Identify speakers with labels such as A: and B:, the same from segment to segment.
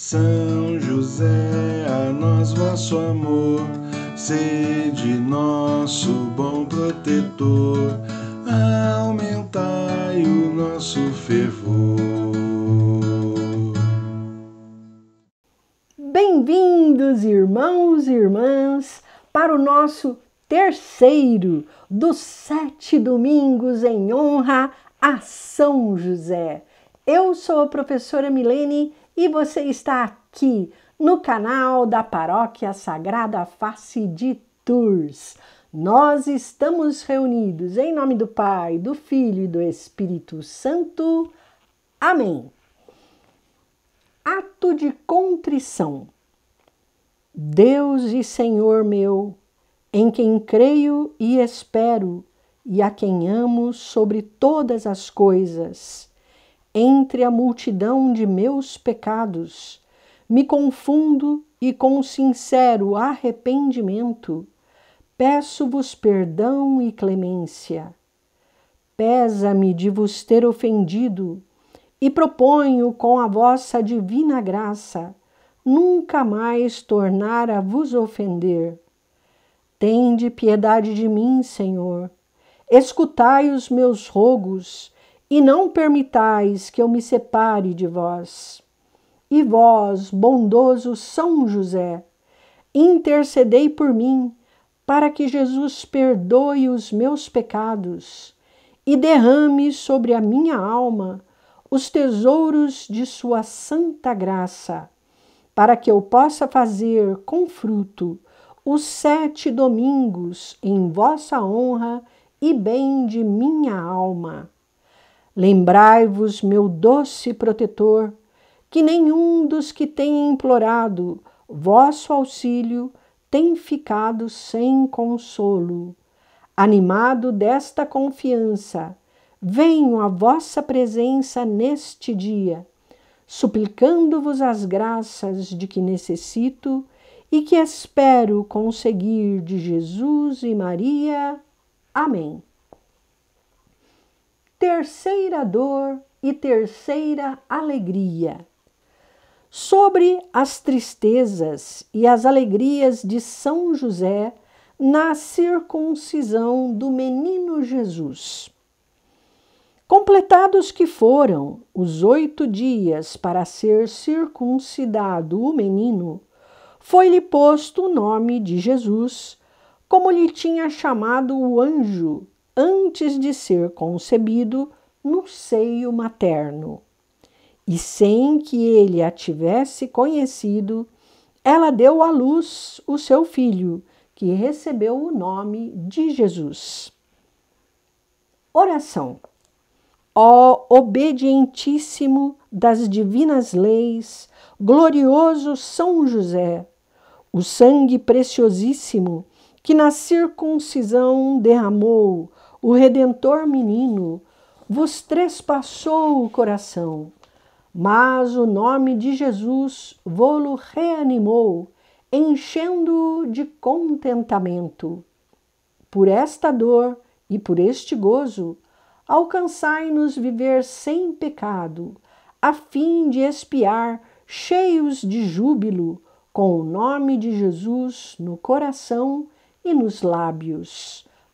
A: São José, a nós vosso amor, sede nosso bom protetor, aumentai o nosso fervor. Bem-vindos, irmãos e irmãs, para o nosso terceiro dos sete domingos em honra a São José. Eu sou a professora Milene e você está aqui no canal da Paróquia Sagrada Face de Tours. Nós estamos reunidos em nome do Pai, do Filho e do Espírito Santo. Amém. Ato de contrição. Deus e Senhor meu, em quem creio e espero, e a quem amo sobre todas as coisas entre a multidão de meus pecados, me confundo e com sincero arrependimento peço-vos perdão e clemência. Pesa-me de vos ter ofendido e proponho com a vossa divina graça nunca mais tornar a vos ofender. Tende piedade de mim, Senhor. Escutai os meus rogos e não permitais que eu me separe de vós. E vós, bondoso São José, intercedei por mim, para que Jesus perdoe os meus pecados e derrame sobre a minha alma os tesouros de Sua santa graça, para que eu possa fazer com fruto os sete domingos em vossa honra e bem de minha alma. Lembrai-vos, meu doce protetor, que nenhum dos que tem implorado vosso auxílio tem ficado sem consolo. Animado desta confiança, venho à vossa presença neste dia, suplicando-vos as graças de que necessito e que espero conseguir de Jesus e Maria. Amém terceira dor e terceira alegria. Sobre as tristezas e as alegrias de São José na circuncisão do menino Jesus. Completados que foram os oito dias para ser circuncidado o menino, foi-lhe posto o nome de Jesus, como lhe tinha chamado o anjo antes de ser concebido no seio materno. E sem que ele a tivesse conhecido, ela deu à luz o seu filho, que recebeu o nome de Jesus. Oração. Ó obedientíssimo das divinas leis, glorioso São José, o sangue preciosíssimo que na circuncisão derramou o Redentor menino, vos trespassou o coração, mas o nome de Jesus vô-lo reanimou, enchendo-o de contentamento. Por esta dor e por este gozo, alcançai-nos viver sem pecado, a fim de espiar, cheios de júbilo, com o nome de Jesus no coração e nos lábios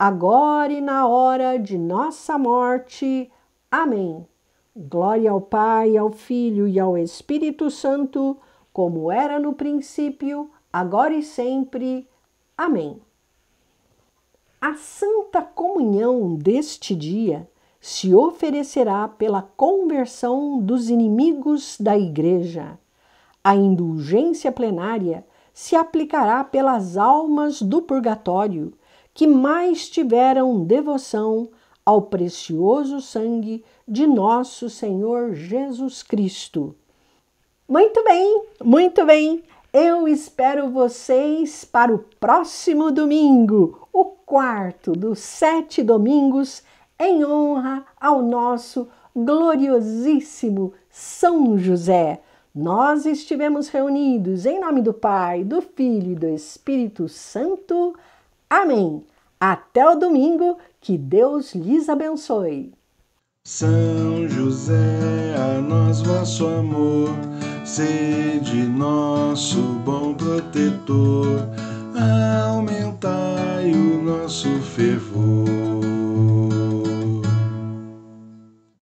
A: agora e na hora de nossa morte. Amém. Glória ao Pai, ao Filho e ao Espírito Santo, como era no princípio, agora e sempre. Amém. A Santa Comunhão deste dia se oferecerá pela conversão dos inimigos da Igreja. A indulgência plenária se aplicará pelas almas do purgatório que mais tiveram devoção ao precioso sangue de nosso Senhor Jesus Cristo. Muito bem, muito bem. Eu espero vocês para o próximo domingo, o quarto dos sete domingos, em honra ao nosso gloriosíssimo São José. Nós estivemos reunidos em nome do Pai, do Filho e do Espírito Santo. Amém. Até o domingo, que Deus lhes abençoe. São José, a nós vosso amor, sede nosso bom protetor, aumentai o nosso fervor.